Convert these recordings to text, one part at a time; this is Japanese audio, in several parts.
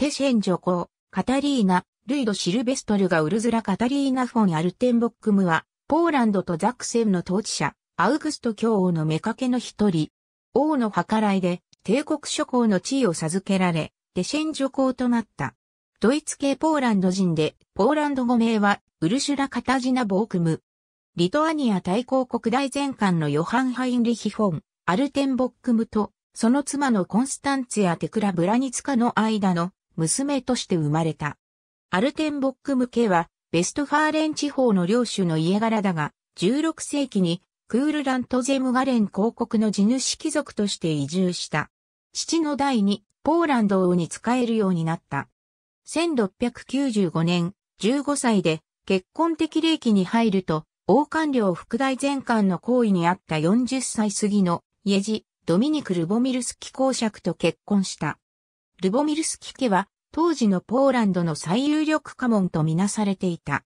テシェン女皇、カタリーナ、ルイド・シルベストルがウルズラ・カタリーナ・フォン・アルテンボックムは、ポーランドとザクセンの統治者、アウグスト教王の妾の一人。王の計らいで、帝国諸侯の地位を授けられ、テシェン女皇となった。ドイツ系ポーランド人で、ポーランド語名は、ウルシュラ・カタジナ・ボークム。リトアニア大公国大前官のヨハン・ハインリヒ・フォン、アルテンボックムと、その妻のコンスタンツィア・テクラ・ブラニツカの間の娘として生まれた。アルテンボック向けは、ベストファーレン地方の領主の家柄だが、16世紀にクールラントゼムガレン公国の地主貴族として移住した。父の代にポーランド王に仕えるようになった。1695年、15歳で結婚的齢期に入ると、王冠領副大全官の行為にあった40歳過ぎの、イエジ、ドミニク・ルボミルスキ公爵と結婚した。ルボミルスキ家は当時のポーランドの最有力家門とみなされていた。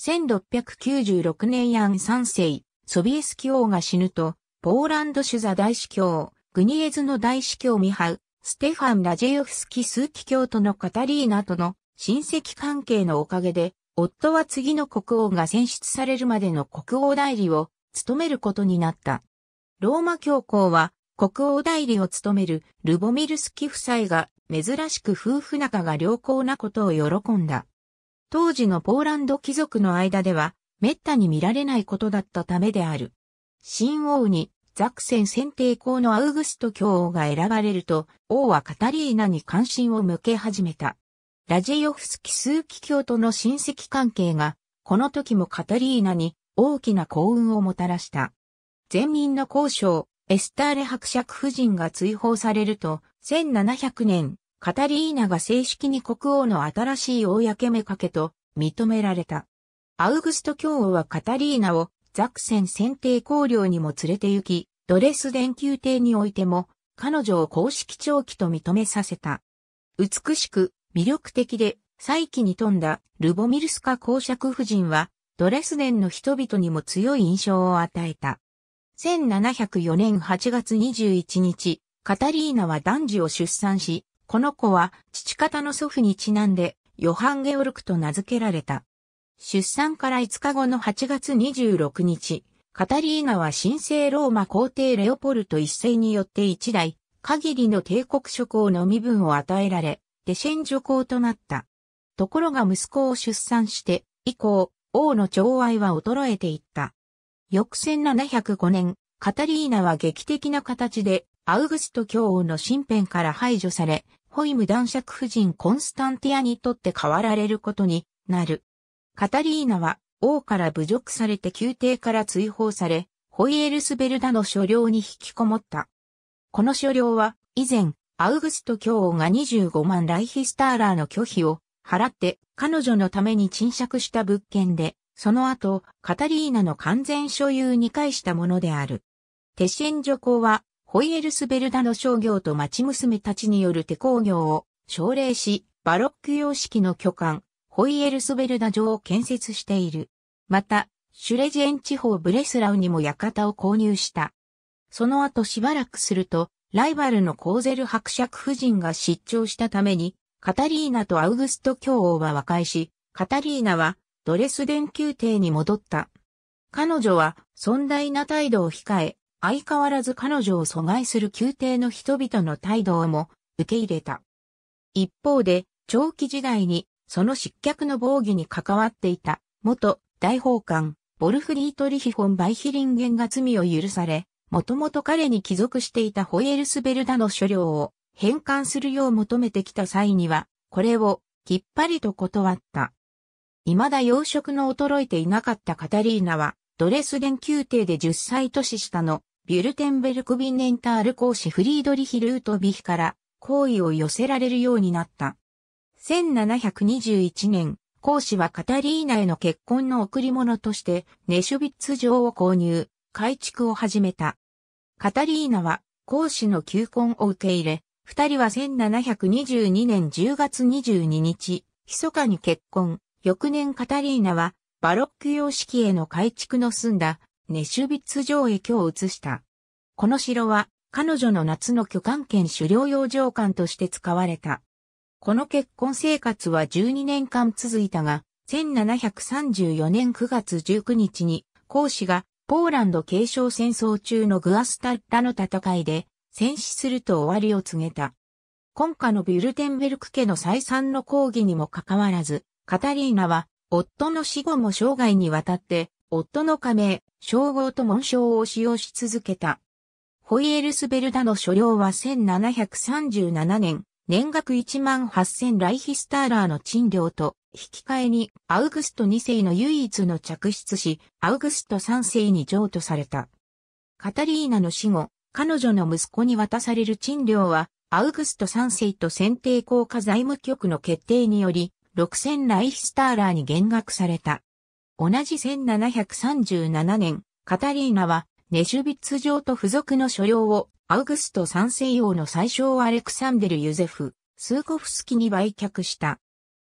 1696年ヤン3世、ソビエスキ王が死ぬと、ポーランド主座大司教、グニエズの大司教ミハウ、ステファン・ラジェヨフスキー機教とのカタリーナとの親戚関係のおかげで、夫は次の国王が選出されるまでの国王代理を務めることになった。ローマ教皇は国王代理を務めるルボミルスキ夫妻が珍しく夫婦仲が良好なことを喜んだ。当時のポーランド貴族の間では滅多に見られないことだったためである。新王にザクセン選定公のアウグスト教王が選ばれると、王はカタリーナに関心を向け始めた。ラジェオフスキスーキ教との親戚関係が、この時もカタリーナに大きな幸運をもたらした。全民の交渉、エスターレ伯爵夫人が追放されると、1700年、カタリーナが正式に国王の新しい公めかけと認められた。アウグスト教王はカタリーナをザクセン選定公領にも連れて行き、ドレス電宮廷においても、彼女を公式長期と認めさせた。美しく、魅力的で、再起に富んだルボミルスカ公爵夫人は、ドレスデンの人々にも強い印象を与えた。1704年8月21日、カタリーナは男児を出産し、この子は父方の祖父にちなんで、ヨハン・ゲオルクと名付けられた。出産から5日後の8月26日、カタリーナは神聖ローマ皇帝レオポルト一世によって一代、限りの帝国諸侯の身分を与えられ、デシェン女皇となった。ところが息子を出産して、以降、王の寵愛は衰えていった。翌1705年、カタリーナは劇的な形で、アウグスト教王の身辺から排除され、ホイム男爵夫人コンスタンティアにとって変わられることになる。カタリーナは王から侮辱されて宮廷から追放され、ホイエルスベルダの所領に引きこもった。この所領は、以前、アウグスト教王が25万ライヒスターラーの拒否を払って彼女のために沈借した物件で、その後、カタリーナの完全所有に介したものである。テシェンジョは、ホイエルスベルダの商業と町娘たちによる手工業を奨励し、バロック様式の巨漢、ホイエルスベルダ城を建設している。また、シュレジェン地方ブレスラウにも館を購入した。その後しばらくすると、ライバルのコーゼル伯爵夫人が失調したために、カタリーナとアウグスト教王は和解し、カタリーナはドレスデン宮廷に戻った。彼女は、尊大な態度を控え、相変わらず彼女を阻害する宮廷の人々の態度をも受け入れた。一方で、長期時代に、その失脚の防御に関わっていた、元大法官、ボルフリート・リヒフォン・バイヒリンゲンが罪を許され、もともと彼に帰属していたホエールスベルダの所領を返還するよう求めてきた際には、これをきっぱりと断った。未だ養殖の衰えていなかったカタリーナは、ドレスデン宮廷で10歳年下のビュルテンベルクビンネンタール公子フリードリヒ・ルートビヒから好意を寄せられるようになった。1721年、公子はカタリーナへの結婚の贈り物としてネシュビッツ城を購入、改築を始めた。カタリーナは公子の求婚を受け入れ、二人は1722年10月22日、密かに結婚。翌年カタリーナは、バロック様式への改築の済んだ、ネシュビッツ城駅を移した。この城は、彼女の夏の巨漢権狩猟用城館として使われた。この結婚生活は12年間続いたが、1734年9月19日に、孔子がポーランド継承戦争中のグアスタッラの戦いで、戦死すると終わりを告げた。今夏のビュルテンベルク家の再三の抗議にもかかわらず、カタリーナは、夫の死後も生涯にわたって、夫の加盟、称号と紋章を使用し続けた。ホイエルスベルダの所領は1737年、年額1万8000ライヒスターラーの賃料と、引き換えにアウグスト2世の唯一の着出し、アウグスト3世に譲渡された。カタリーナの死後、彼女の息子に渡される賃料は、アウグスト3世と選定効果財務局の決定により、6000ライヒスターラーに減額された。同じ1737年、カタリーナはネシュビッツ城と付属の所領をアウグスト三世王の最小アレクサンデル・ユゼフ、スーコフスキに売却した。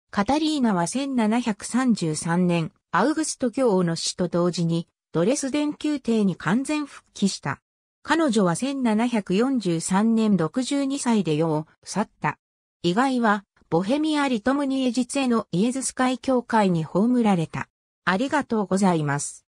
カタリーナは1733年、アウグスト教王の死と同時にドレスデン宮廷に完全復帰した。彼女は1743年62歳で世を去った。意外はボヘミア・リトムニエ術へのイエズス会教会に葬られた。ありがとうございます。